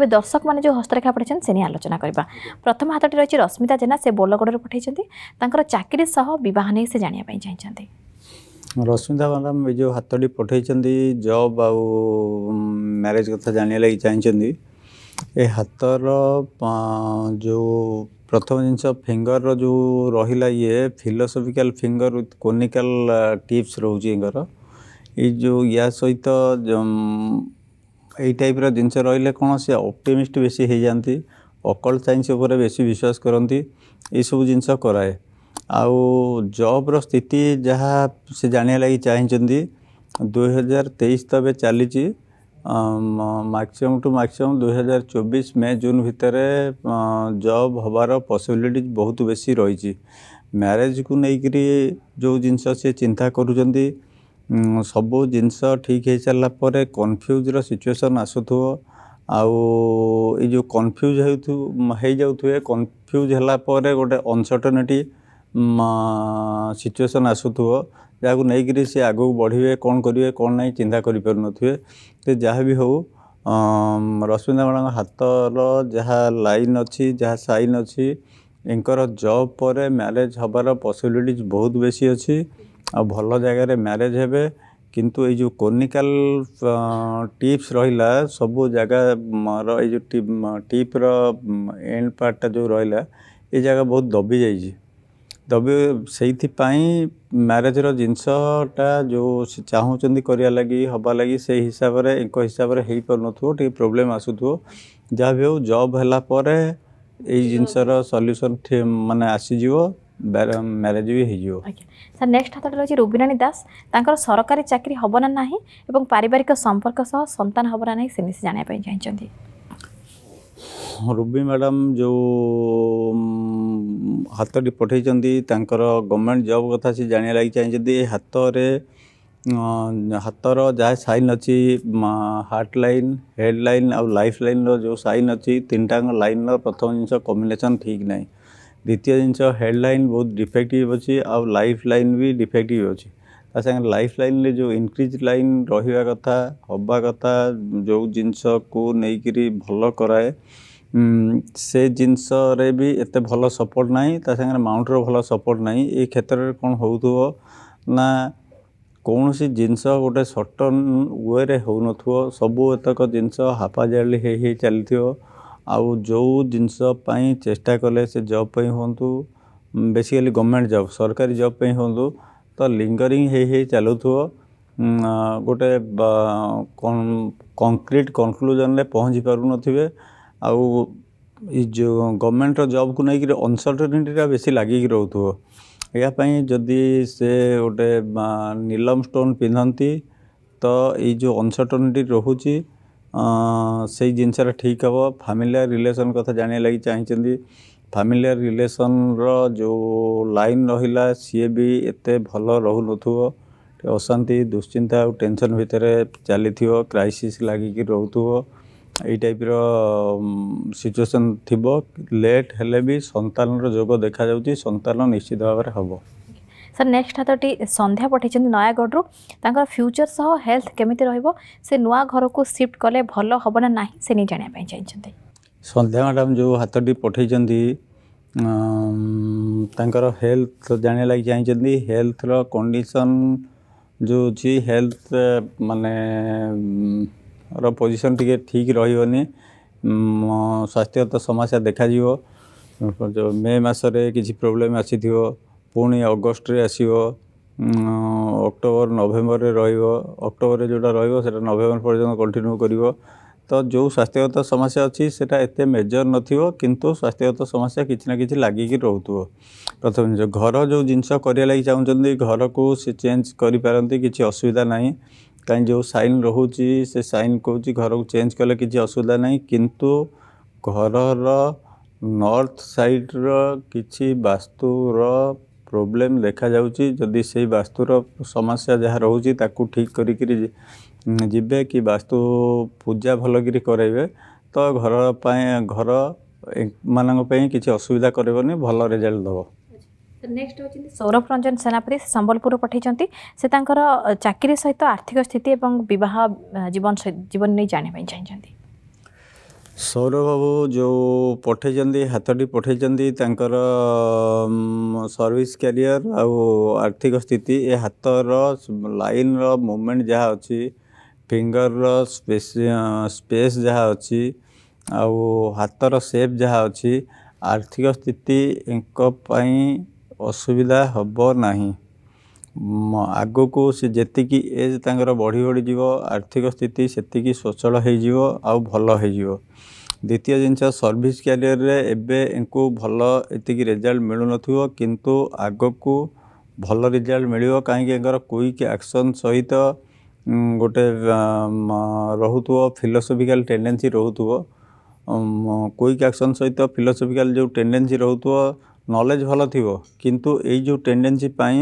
तेज दर्शक मैंने जो हस्तरेखा पढ़ाई से नहीं आलोचना करवा प्रथम हाथी रही रश्मिता जेना से बोलगड़ पठाई चाकरी सह बह नहीं जानापी चाहते रश्मिता मैडम ये जो हाथी पठाई जब आउ मेज कथा जाना लगी चाहते हाथर जो प्रथम जिनस फिंगर रो रहा ये philosophical finger with conical tips रोचर ये सहित এই টাইপর জিনিস রহলে কোণ সে অপটিমিস্ট বেশি হয়ে যাতে অকল সাইন্স উপরে বেশি বিশ্বাস করতে এইসব জিনিস করায়ে আউ জব্র স্থিতি যা সে জাঁয়া লাগি চাইছেন দুই হাজার তেইশ তো এবার চালিছি ম্যাক্সিমম টু ম্যাক্সিমম দুই হাজার চব্বিশ মে জুন ভিতরে জব হবার পসিবিলিটি বহুত বেশি রয়েছে ম্যারেজକୁ ନେଇକରି ଯେଉଁ ଜିନିଷ ସେ ଚିନ୍ତା କରୁଛନ୍ତି ସବୁ ଜିନିଷ ଠିକ୍ ହେଇସାରିଲା ପରେ କନଫ୍ୟୁଜ୍ର ସିଚୁଏସନ୍ ଆସୁଥିବ ଆଉ ଏଇ ଯେଉଁ କନଫ୍ୟୁଜ୍ ହେଉଥିବ ହେଇଯାଉଥିବେ କନଫ୍ୟୁଜ୍ ହେଲା ପରେ ଗୋଟେ ଅନସର୍ଟନିଟି ସିଚୁଏସନ୍ ଆସୁଥିବ ଯାହାକୁ ନେଇକରି ସେ ଆଗକୁ ବଢ଼ିବେ କ'ଣ କରିବେ କ'ଣ ନାହିଁ ଚିନ୍ତା କରିପାରୁନଥିବେ ସେ ଯାହା ବି ହେଉ ରଶ୍ମିତା ମ୍ୟାଡ଼ାମ୍ ହାତର ଯାହା ଲାଇନ୍ ଅଛି ଯାହା ସାଇନ୍ ଅଛି ଏଙ୍କର ଜବ୍ ପରେ ମ୍ୟାରେଜ୍ ହେବାର ପସିବିଲିଟିଜ୍ ବହୁତ ବେଶୀ ଅଛି ଆଉ ଭଲ ଜାଗାରେ ମ୍ୟାରେଜ୍ ହେବେ କିନ୍ତୁ ଏଇ ଯେଉଁ କୋନିକାଲ ଟିପ୍ସ ରହିଲା ସବୁ ଜାଗାର ଏଇ ଯେଉଁ ଟିପ୍ର ଏଣ୍ଡ ପାର୍ଟଟା ଯେଉଁ ରହିଲା ଏ ଜାଗା ବହୁତ ଦବି ଯାଇଛି ଦବି ସେଇଥିପାଇଁ ମ୍ୟାରେଜ୍ର ଜିନିଷଟା ଯେଉଁ ଚାହୁଁଛନ୍ତି କରିବା ଲାଗି ହେବା ଲାଗି ସେଇ ହିସାବରେ ଏକ ହିସାବରେ ହେଇପାରୁନଥିବ ଟିକେ ପ୍ରୋବ୍ଲେମ୍ ଆସୁଥିବ ଯାହା ବି ହେଉ ଜବ୍ ହେଲା ପରେ ଏଇ ଜିନିଷର ସଲ୍ୟୁସନ୍ ମାନେ ଆସିଯିବ ମ୍ୟାରେଜ୍ ବି ହେଇଯିବ ସାର୍ ନେକ୍ସଟ ହାତଟା ରହିଛି ରୁବିରାଣୀ ଦାସ ତାଙ୍କର ସରକାରୀ ଚାକିରି ହେବ ନା ନାହିଁ ଏବଂ ପାରିବାରିକ ସମ୍ପର୍କ ସହ ସନ୍ତାନ ହେବ ନା ନାହିଁ ସେ ମିଶି ଜାଣିବା ପାଇଁ ଚାହିଁଛନ୍ତି ରୁବି ମ୍ୟାଡ଼ାମ୍ ଯେଉଁ ହାତଟି ପଠାଇଛନ୍ତି ତାଙ୍କର ଗଭର୍ଣ୍ଣମେଣ୍ଟ ଜବ୍ କଥା ସେ ଜାଣିବା ଲାଗି ଚାହିଁଛନ୍ତି ଏ ହାତରେ ହାତର ଯାହା ସାଇନ୍ ଅଛି ହାର୍ଟ ଲାଇନ୍ ହେଡ଼୍ ଲାଇନ୍ ଆଉ ଲାଇଫ୍ ଲାଇନ୍ର ଯେଉଁ ସାଇନ୍ ଅଛି ତିନିଟାଙ୍କ ଲାଇନ୍ର ପ୍ରଥମ ଜିନିଷ କମ୍ବିନେସନ୍ ଠିକ୍ ନାହିଁ ଦ୍ୱିତୀୟ ଜିନିଷ ହେଡ଼ଲାଇନ୍ ବହୁତ ଡିଫେକ୍ଟିଭ୍ ଅଛି ଆଉ ଲାଇଫ୍ ଲାଇନ୍ ବି ଡିଫେକ୍ଟିଭ୍ ଅଛି ତା ସାଙ୍ଗରେ ଲାଇଫ୍ ଲାଇନ୍ରେ ଯେଉଁ ଇନକ୍ରିଜ୍ ଲାଇନ୍ ରହିବା କଥା ହେବା କଥା ଯେଉଁ ଜିନିଷକୁ ନେଇକରି ଭଲ କରାଏ ସେ ଜିନିଷରେ ବି ଏତେ ଭଲ ସପୋର୍ଟ ନାହିଁ ତା ସାଙ୍ଗରେ ମାଉଣ୍ଟର ଭଲ ସପୋର୍ଟ ନାହିଁ ଏ କ୍ଷେତ୍ରରେ କ'ଣ ହେଉଥିବ ନା କୌଣସି ଜିନିଷ ଗୋଟେ ସର୍ଟନ୍ ୱେରେ ହେଉନଥିବ ସବୁ ଏତକ ଜିନିଷ ହାପାଜାଳି ହେଇ ହେଇ ଚାଲିଥିବ ଆଉ ଯେଉଁ ଜିନିଷ ପାଇଁ ଚେଷ୍ଟା କଲେ ସେ ଜବ୍ ପାଇଁ ହୁଅନ୍ତୁ ବେସିକାଲି ଗଭର୍ଣ୍ଣମେଣ୍ଟ ଜବ୍ ସରକାରୀ ଜବ୍ ପାଇଁ ହୁଅନ୍ତୁ ତ ଲିଙ୍ଗରିଂ ହେଇ ହେଇ ଚାଲୁଥିବ ଗୋଟେ କଂକ୍ରିଟ୍ କନକ୍ଲୁଜନ୍ରେ ପହଞ୍ଚି ପାରୁନଥିବେ ଆଉ ଏ ଯେଉଁ ଗଭର୍ଣ୍ଣମେଣ୍ଟର ଜବ୍କୁ ନେଇକିରି ଅନସର୍ଟନିଟିଟା ବେଶୀ ଲାଗିକି ରହୁଥିବ ଏହା ପାଇଁ ଯଦି ସେ ଗୋଟେ ନିଲମ ଷ୍ଟୋନ୍ ପିନ୍ଧନ୍ତି ତ ଏଇ ଯେଉଁ ଅନସର୍ଟନିଟି ରହୁଛି ସେଇ ଜିନିଷଟା ଠିକ୍ ହେବ ଫ୍ୟାମିଲିଆର ରିଲେସନ୍ କଥା ଜାଣିବା ଲାଗି ଚାହିଁଛନ୍ତି ଫ୍ୟାମିଲିଆର ରିଲେସନ୍ର ଯେଉଁ ଲାଇନ୍ ରହିଲା ସିଏ ବି ଏତେ ଭଲ ରହୁନଥିବ ଅଶାନ୍ତି ଦୁଶ୍ଚିନ୍ତା ଆଉ ଟେନସନ୍ ଭିତରେ ଚାଲିଥିବ କ୍ରାଇସିସ୍ ଲାଗିକି ରହୁଥିବ ଏଇ ଟାଇପ୍ର ସିଚୁଏସନ୍ ଥିବ ଲେଟ୍ ହେଲେ ବି ସନ୍ତାନର ଯୋଗ ଦେଖାଯାଉଛି ସନ୍ତାନ ନିଶ୍ଚିତ ଭାବରେ ହେବ ସାର୍ ନେକ୍ସଟ ହାତଟି ସନ୍ଧ୍ୟା ପଠାଇଛନ୍ତି ନୟାଗଡ଼ରୁ ତାଙ୍କର ଫ୍ୟୁଚର ସହ ହେଲ୍ଥ କେମିତି ରହିବ ସେ ନୂଆ ଘରକୁ ସିଫ୍ଟ କଲେ ଭଲ ହେବ ନା ନାହିଁ ସେ ନେଇ ଜାଣିବା ପାଇଁ ଚାହିଁଛନ୍ତି ସନ୍ଧ୍ୟା ମ୍ୟାଡ଼ାମ୍ ଯେଉଁ ହାତଟି ପଠାଇଛନ୍ତି ତାଙ୍କର ହେଲ୍ଥ ଜାଣିବା ଲାଗି ଚାହିଁଛନ୍ତି ହେଲ୍ଥର କଣ୍ଡିସନ୍ ଯେଉଁ ଅଛି ହେଲ୍ଥ ମାନେ ର ପୋଜିସନ୍ ଟିକେ ଠିକ୍ ରହିବନି ସ୍ୱାସ୍ଥ୍ୟଗତ ସମସ୍ୟା ଦେଖାଯିବ ମେ ମାସରେ କିଛି ପ୍ରୋବ୍ଲେମ୍ ଆସିଥିବ ପୁଣି ଅଗଷ୍ଟରେ ଆସିବ ଅକ୍ଟୋବର ନଭେମ୍ବରରେ ରହିବ ଅକ୍ଟୋବରରେ ଯେଉଁଟା ରହିବ ସେଇଟା ନଭେମ୍ବର ପର୍ଯ୍ୟନ୍ତ କଣ୍ଟିନ୍ୟୁ କରିବ ତ ଯେଉଁ ସ୍ୱାସ୍ଥ୍ୟଗତ ସମସ୍ୟା ଅଛି ସେଇଟା ଏତେ ମେଜର ନଥିବ କିନ୍ତୁ ସ୍ୱାସ୍ଥ୍ୟଗତ ସମସ୍ୟା କିଛି ନା କିଛି ଲାଗିକି ରହୁଥିବ ପ୍ରଥମ ଜିନିଷ ଘର ଯେଉଁ ଜିନିଷ କରିବା ଲାଗି ଚାହୁଁଛନ୍ତି ଘରକୁ ସେ ଚେଞ୍ଜ କରିପାରନ୍ତି କିଛି ଅସୁବିଧା ନାହିଁ କାହିଁ ଯେଉଁ ସାଇନ୍ ରହୁଛି ସେ ସାଇନ୍ କହୁଛି ଘରକୁ ଚେଞ୍ଜ କଲେ କିଛି ଅସୁବିଧା ନାହିଁ କିନ୍ତୁ ଘରର ନର୍ଥ ସାଇଡ଼୍ର କିଛି ବାସ୍ତୁର ପ୍ରୋବ୍ଲେମ୍ ଦେଖାଯାଉଛି ଯଦି ସେଇ ବାସ୍ତୁର ସମସ୍ୟା ଯାହା ରହୁଛି ତାକୁ ଠିକ୍ କରିକିରି ଯିବେ କି ବାସ୍ତୁ ପୂଜା ଭଲକିରି କରାଇବେ ତ ଘର ପାଇଁ ଘର ମାନଙ୍କ ପାଇଁ କିଛି ଅସୁବିଧା କରିବନି ଭଲ ରେଜଲ୍ଟ ଦେବ ନେକ୍ସଟ ହେଉଛନ୍ତି ସୌରଭ ରଞ୍ଜନ ସେନାପତି ସମ୍ବଲପୁରରୁ ପଠାଇଛନ୍ତି ସେ ତାଙ୍କର ଚାକିରି ସହିତ ଆର୍ଥିକ ସ୍ଥିତି ଏବଂ ବିବାହ ଜୀବନ ଜୀବନ ନେଇ ଜାଣିବା ପାଇଁ ଚାହିଁଛନ୍ତି सौरभ बाबू जो पठे हाथी पठे सर्विस क्यारिययर आर्थिक स्थित ए हाथ लाइन रुवमेंट जहाँ अच्छी फिंगर रपेस जहाँ अच्छी आतर सेप जहाँ अच्छी आर्थिक स्थिति असुविधा हम ना ଆଗକୁ ସେ ଯେତିକି ଏଜ୍ ତାଙ୍କର ବଢ଼ି ବଢ଼ିଯିବ ଆର୍ଥିକ ସ୍ଥିତି ସେତିକି ସ୍ୱଚ୍ଛଳ ହେଇଯିବ ଆଉ ଭଲ ହେଇଯିବ ଦ୍ୱିତୀୟ ଜିନିଷ ସର୍ଭିସ୍ କ୍ୟାରିୟରରେ ଏବେ ଏଙ୍କୁ ଭଲ ଏତିକି ରେଜଲ୍ଟ ମିଳୁନଥିବ କିନ୍ତୁ ଆଗକୁ ଭଲ ରେଜଲ୍ଟ ମିଳିବ କାହିଁକି ଏଙ୍କର କୁଇକ୍ ଆକ୍ସନ୍ ସହିତ ଗୋଟେ ରହୁଥିବ ଫିଲୋସଫିକାଲ୍ ଟେଣ୍ଡେନ୍ସି ରହୁଥିବ କୁଇକ୍ ଆକ୍ସନ୍ ସହିତ ଫିଲୋସଫିକାଲ୍ ଯେଉଁ ଟେଣ୍ଡେନ୍ସି ରହୁଥିବ ନଲେଜ୍ ଭଲ ଥିବ କିନ୍ତୁ ଏଇ ଯେଉଁ ଟେଣ୍ଡେନ୍ସି ପାଇଁ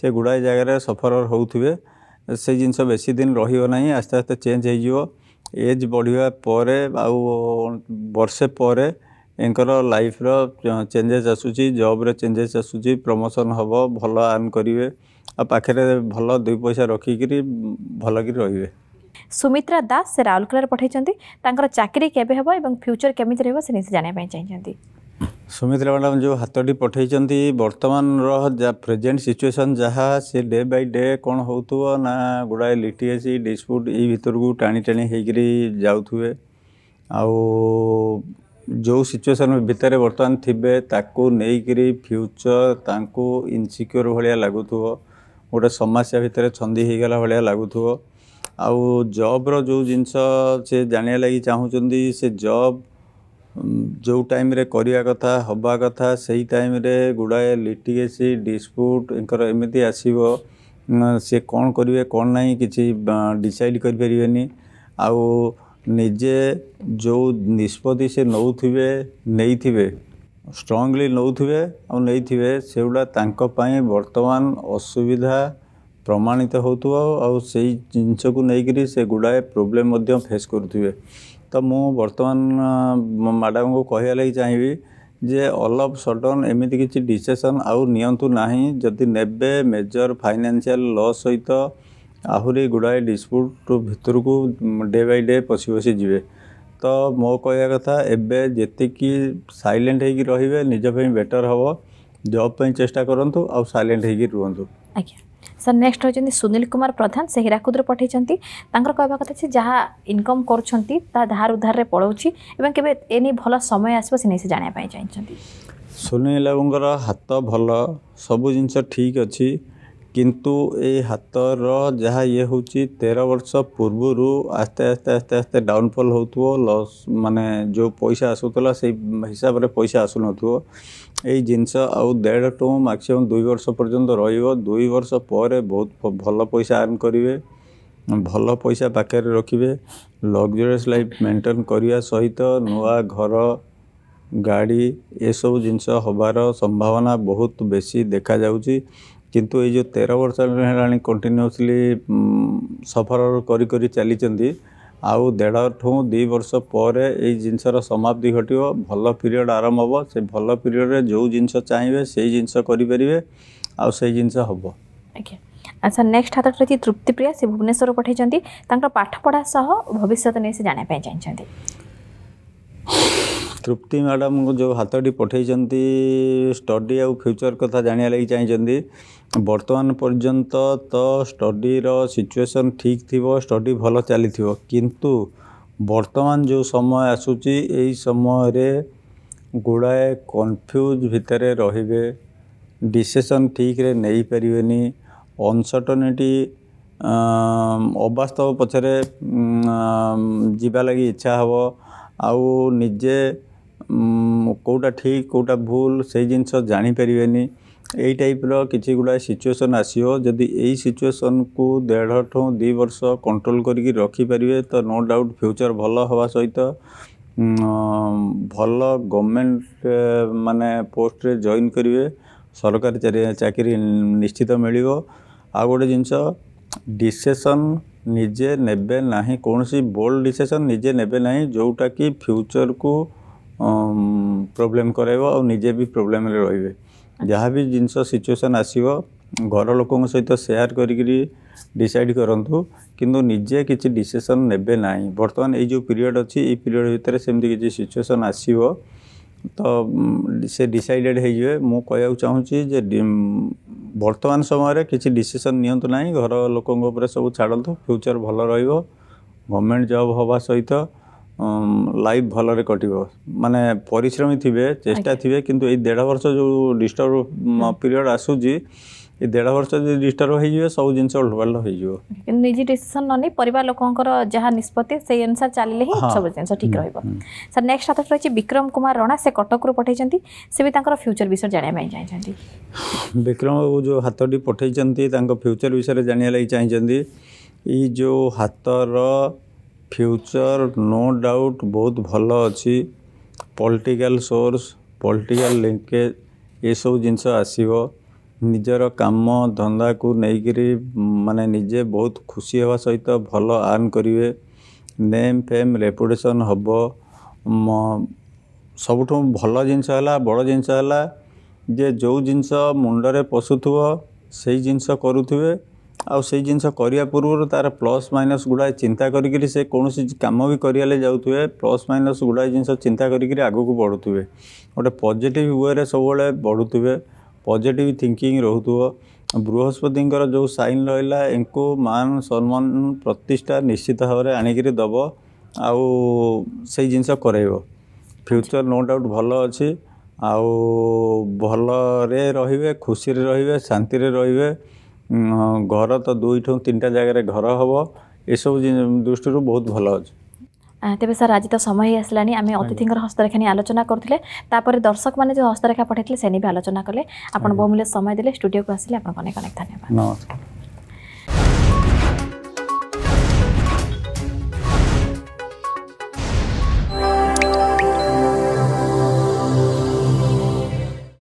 से गुड़ाए जगार सफर हो जिन बेस दिन रही आस्ते आस्ते चेज हो एज बढ़ापर आउ लाइफ चेंजेस आसूरी जब रे चेंजेस आसूरी प्रमोशन हम भल आर्न करेंगे आखिर भल दु पैसा रखिक भलक रे सुमित्रा दास से राउरकेल पठाई चाकरी केवे हम फ्यूचर केमी रही जानापी चाहती ସୁମିତ୍ରା ମ୍ୟାଡ଼ାମ୍ ଯେଉଁ ହାତଟି ପଠାଇଛନ୍ତି ବର୍ତ୍ତମାନର ଯା ପ୍ରେଜେଣ୍ଟ ସିଚୁଏସନ୍ ଯାହା ସେ ଡେ ବାଇ ଡେ କ'ଣ ହେଉଥିବ ନା ଗୁଡ଼ାଏ ଲିଟିଏସି ଡିସ୍ପ୍ୟୁଟ୍ ଏଇ ଭିତରକୁ ଟାଣି ଟାଣି ହେଇକିରି ଯାଉଥିବେ ଆଉ ଯେଉଁ ସିଚୁଏସନ୍ ଭିତରେ ବର୍ତ୍ତମାନ ଥିବେ ତାକୁ ନେଇକିରି ଫ୍ୟୁଚର୍ ତାଙ୍କୁ ଇନସିକ୍ୟୁର ଭଳିଆ ଲାଗୁଥିବ ଗୋଟେ ସମସ୍ୟା ଭିତରେ ଛନ୍ଦି ହେଇଗଲା ଭଳିଆ ଲାଗୁଥିବ ଆଉ ଜବ୍ର ଯେଉଁ ଜିନିଷ ସେ ଜାଣିବା ଲାଗି ଚାହୁଁଛନ୍ତି ସେ ଜବ୍ ଯେଉଁ ଟାଇମ୍ରେ କରିବା କଥା ହେବା କଥା ସେଇ ଟାଇମ୍ରେ ଗୁଡ଼ାଏ ଲିଟିଗେସି ଡିସ୍ପ୍ୟୁଟ୍ ଏଙ୍କର ଏମିତି ଆସିବ ସେ କ'ଣ କରିବେ କ'ଣ ନାହିଁ କିଛି ଡିସାଇଡ୍ କରିପାରିବେନି ଆଉ ନିଜେ ଯେଉଁ ନିଷ୍ପତ୍ତି ସେ ନେଉଥିବେ ନେଇଥିବେ ଷ୍ଟ୍ରଙ୍ଗଲି ନେଉଥିବେ ଆଉ ନେଇଥିବେ ସେଗୁଡ଼ା ତାଙ୍କ ପାଇଁ ବର୍ତ୍ତମାନ ଅସୁବିଧା ପ୍ରମାଣିତ ହେଉଥିବ ଆଉ ସେଇ ଜିନିଷକୁ ନେଇକରି ସେ ଗୁଡ଼ାଏ ପ୍ରୋବ୍ଲେମ୍ ମଧ୍ୟ ଫେସ୍ କରୁଥିବେ ତ ମୁଁ ବର୍ତ୍ତମାନ ମ୍ୟାଡ଼ାମଙ୍କୁ କହିବା ଲାଗି ଚାହିଁବି ଯେ ଅଲ୍ ଅଫ୍ ସଡ଼ନ୍ ଏମିତି କିଛି ଡିସିସନ୍ ଆଉ ନିଅନ୍ତୁ ନାହିଁ ଯଦି ନେବେ ମେଜର୍ ଫାଇନାନ୍ସିଆଲ୍ ଲସ୍ ସହିତ ଆହୁରି ଗୁଡ଼ାଏ ଡିସ୍ପ୍ୟୁଟ୍ ଭିତରକୁ ଡେ ବାଇ ଡେ ପଶି ପଶି ଯିବେ ତ ମୋ କହିବା କଥା ଏବେ ଯେତିକି ସାଇଲେଣ୍ଟ ହେଇକି ରହିବେ ନିଜ ପାଇଁ ବେଟର୍ ହେବ ଜବ୍ ପାଇଁ ଚେଷ୍ଟା କରନ୍ତୁ ଆଉ ସାଇଲେଣ୍ଟ ହେଇକି ରୁହନ୍ତୁ ଆଜ୍ଞା ସାର୍ ନେକ୍ସଟ ହେଉଛନ୍ତି ସୁନୀଲ କୁମାର ପ୍ରଧାନ ସେ ହୀରାକୁଦରୁ ପଠାଇଛନ୍ତି ତାଙ୍କର କହିବା କଥା ସେ ଯାହା ଇନକମ୍ କରୁଛନ୍ତି ତାହା ଧାର ଉଦ୍ଧାରରେ ପଳାଉଛି ଏବଂ କେବେ ଏ ନେଇ ଭଲ ସମୟ ଆସିବ ସେ ନେଇ ସେ ଜାଣିବା ପାଇଁ ଚାହିଁଛନ୍ତି ସୁନୀଲ ବାବୁଙ୍କର ହାତ ଭଲ ସବୁ ଜିନିଷ ଠିକ୍ ଅଛି କିନ୍ତୁ ଏଇ ହାତର ଯାହା ଇଏ ହେଉଛି ତେର ବର୍ଷ ପୂର୍ବରୁ ଆସ୍ତେ ଆସ୍ତେ ଆସ୍ତେ ଆସ୍ତେ ଡାଉନଫଲ୍ ହେଉଥିବ ଲସ୍ ମାନେ ଯେଉଁ ପଇସା ଆସୁଥିଲା ସେଇ ହିସାବରେ ପଇସା ଆସୁନଥିବ ଏଇ ଜିନିଷ ଆଉ ଦେଢ଼ ଟଙ୍କା ମ୍ୟାକ୍ସିମମ୍ ଦୁଇ ବର୍ଷ ପର୍ଯ୍ୟନ୍ତ ରହିବ ଦୁଇ ବର୍ଷ ପରେ ବହୁତ ଭଲ ପଇସା ଆର୍ନ କରିବେ ଭଲ ପଇସା ପାଖରେ ରଖିବେ ଲକ୍ଜରିୟସ୍ ଲାଇଫ୍ ମେଣ୍ଟେନ୍ କରିବା ସହିତ ନୂଆ ଘର ଗାଡ଼ି ଏସବୁ ଜିନିଷ ହେବାର ସମ୍ଭାବନା ବହୁତ ବେଶୀ ଦେଖାଯାଉଛି କିନ୍ତୁ ଏଇ ଯେଉଁ ତେର ବର୍ଷ ହେଲାଣି କଣ୍ଟିନ୍ୟୁଅସ୍ଲି ସଫର କରି କରି ଚାଲିଛନ୍ତି ଆଉ ଦେଢ଼ଠୁ ଦୁଇ ବର୍ଷ ପରେ ଏଇ ଜିନିଷର ସମାପ୍ତି ଘଟିବ ଭଲ ପିରିୟଡ଼ ଆରମ୍ଭ ହେବ ସେ ଭଲ ପିରିୟଡ଼ରେ ଯେଉଁ ଜିନିଷ ଚାହିଁବେ ସେଇ ଜିନିଷ କରିପାରିବେ ଆଉ ସେଇ ଜିନିଷ ହେବ ଆଜ୍ଞା ଆଚ୍ଛା ନେକ୍ସଟ ହାତଟା ରହିଛି ତୃପ୍ତିପ୍ରିୟା ସେ ଭୁବନେଶ୍ୱର ପଠାଇଛନ୍ତି ତାଙ୍କର ପାଠପଢ଼ା ସହ ଭବିଷ୍ୟତ ନେଇ ସେ ଜାଣିବା ପାଇଁ ଚାହିଁଛନ୍ତି ତୃପ୍ତି ମ୍ୟାଡ଼ାମଙ୍କୁ ଯେଉଁ ହାତଟି ପଠାଇଛନ୍ତି ଷ୍ଟଡ଼ି ଆଉ ଫ୍ୟୁଚର୍ କଥା ଜାଣିବା ଲାଗି ଚାହିଁଛନ୍ତି ବର୍ତ୍ତମାନ ପର୍ଯ୍ୟନ୍ତ ତ ଷ୍ଟଡ଼ିର ସିଚୁଏସନ୍ ଠିକ୍ ଥିବ ଷ୍ଟଡ଼ି ଭଲ ଚାଲିଥିବ କିନ୍ତୁ ବର୍ତ୍ତମାନ ଯେଉଁ ସମୟ ଆସୁଛି ଏଇ ସମୟରେ ଗୁଡ଼ାଏ କନଫ୍ୟୁଜ୍ ଭିତରେ ରହିବେ ଡିସିସନ୍ ଠିକ୍ରେ ନେଇପାରିବେନି ଅନସଟନିଟି ଅବାସ୍ତବ ପଛରେ ଯିବା ଲାଗି ଇଚ୍ଛା ହେବ ଆଉ ନିଜେ କେଉଁଟା ଠିକ୍ କେଉଁଟା ଭୁଲ ସେଇ ଜିନିଷ ଜାଣିପାରିବେନି ए टाइप र कि गुडा सिचुएसन को ए सिचुएसनको देढ ठु द कन्ट्रोल गरिक रखिपारे त नो डाउट फ्युचर भल हेस भवर्मेन्ट मोस्ट्रे जेन् सरकारी चाकि निश्चित मिल्यो आउटे जिनिस डिसेसन निजे नेसी बोल्ड डिसेसन निजे ने जोटाकि फ्युचरको प्रोब्लेम गरे आउेबि प्रोब्लेम रे ଯାହା ବି ଜିନିଷ ସିଚୁଏସନ୍ ଆସିବ ଘର ଲୋକଙ୍କ ସହିତ ସେୟାର କରିକିରି ଡିସାଇଡ଼ କରନ୍ତୁ କିନ୍ତୁ ନିଜେ କିଛି ଡିସିସନ୍ ନେବେ ନାହିଁ ବର୍ତ୍ତମାନ ଏଇ ଯେଉଁ ପିରିୟଡ଼ ଅଛି ଏଇ ପିରିୟଡ଼ ଭିତରେ ସେମିତି କିଛି ସିଚୁଏସନ୍ ଆସିବ ତ ସେ ଡିସାଇଡ଼େଡ଼ ହେଇଯିବେ ମୁଁ କହିବାକୁ ଚାହୁଁଛି ଯେ ବର୍ତ୍ତମାନ ସମୟରେ କିଛି ଡିସିସନ୍ ନିଅନ୍ତୁ ନାହିଁ ଘର ଲୋକଙ୍କ ଉପରେ ସବୁ ଛାଡ଼ନ୍ତୁ ଫ୍ୟୁଚର୍ ଭଲ ରହିବ ଗଭର୍ଣ୍ଣମେଣ୍ଟ ଜବ୍ ହେବା ସହିତ लाइफ भल माने परिश्रमी थे चेष्टा थे कि देढ़ वर्ष जो डिस्टर्ब पीरियड आसूरी ये वर्ष डिस्टर्ब हो सब जिन उल्टपाल्ट हो न नहीं परिवार लोकर जहाँ निष्पत्ति अनुसार चलने सब जिन ठीक रहा नेक्स्ट हाथ रही विक्रम कुमार रणा से कटक रू पठाई से भी फ्यूचर विषय जाना चाहते विक्रम बाबू जो हाथ टी पठाई फ्यूचर विषय जाना चाहिए चाहते ये जो हाथ रहा ଫ୍ୟୁଚର୍ ନୋ ଡାଉଟ୍ ବହୁତ ଭଲ ଅଛି ପଲିଟିକାଲ୍ ସୋର୍ସ ପଲିଟିକାଲ୍ ଲିଙ୍କେଜ୍ ଏସବୁ ଜିନିଷ ଆସିବ ନିଜର କାମ ଧନ୍ଦାକୁ ନେଇକରି ମାନେ ନିଜେ ବହୁତ ଖୁସି ହେବା ସହିତ ଭଲ ଆର୍ନ କରିବେ ନେମ୍ ଫେମ୍ ରେପୁଟେସନ୍ ହେବ ସବୁଠୁ ଭଲ ଜିନିଷ ହେଲା ବଡ଼ ଜିନିଷ ହେଲା ଯେ ଯେଉଁ ଜିନିଷ ମୁଣ୍ଡରେ ପଶୁଥିବ ସେଇ ଜିନିଷ କରୁଥିବେ ଆଉ ସେଇ ଜିନିଷ କରିବା ପୂର୍ବରୁ ତା'ର ପ୍ଲସ୍ ମାଇନସ୍ ଗୁଡ଼ାଏ ଚିନ୍ତା କରିକିରି ସେ କୌଣସି କାମ ବି କରିବାଲେ ଯାଉଥିବେ ପ୍ଲସ୍ ମାଇନସ୍ ଗୁଡ଼ାଏ ଜିନିଷ ଚିନ୍ତା କରିକିରି ଆଗକୁ ବଢ଼ୁଥିବେ ଗୋଟେ ପଜିଟିଭ୍ ୱେରେ ସବୁବେଳେ ବଢ଼ୁଥିବେ ପଜିଟିଭ୍ ଥିଙ୍କିଂ ରହୁଥିବ ବୃହସ୍ପତିଙ୍କର ଯେଉଁ ସାଇନ୍ ରହିଲା ଏଙ୍କୁ ମାନ ସମ୍ମାନ ପ୍ରତିଷ୍ଠା ନିଶ୍ଚିତ ଭାବରେ ଆଣିକିରି ଦେବ ଆଉ ସେଇ ଜିନିଷ କରାଇବ ଫ୍ୟୁଚର୍ ନୋ ଡାଉଟ୍ ଭଲ ଅଛି ଆଉ ଭଲରେ ରହିବେ ଖୁସିରେ ରହିବେ ଶାନ୍ତିରେ ରହିବେ ଘର ତ ଦୁଇଠୁ ତିନିଟା ଜାଗାରେ ଘର ହେବ ଏସବୁ ଦୃଷ୍ଟିରୁ ବହୁତ ଭଲ ଅଛି ତେବେ ସାର୍ ଆଜି ତ ସମୟ ହେଇ ଆସିଲାଣି ଆମେ ଅତିଥିଙ୍କର ହସ୍ତରେଖା ନେଇ ଆଲୋଚନା କରୁଥିଲେ ତାପରେ ଦର୍ଶକମାନେ ଯେଉଁ ହସ୍ତରେଖା ପଠାଇଥିଲେ ସେ ନେଇ ବି ଆଲୋଚନା କଲେ ଆପଣ ବହୁମୂଲ୍ୟ ସମୟ ଦେଲେ ଷ୍ଟୁଡ଼ିଓକୁ ଆସିଲେ ଆପଣଙ୍କୁ ଅନେକ ଅନେକ ଧନ୍ୟବାଦ ନମସ୍କାର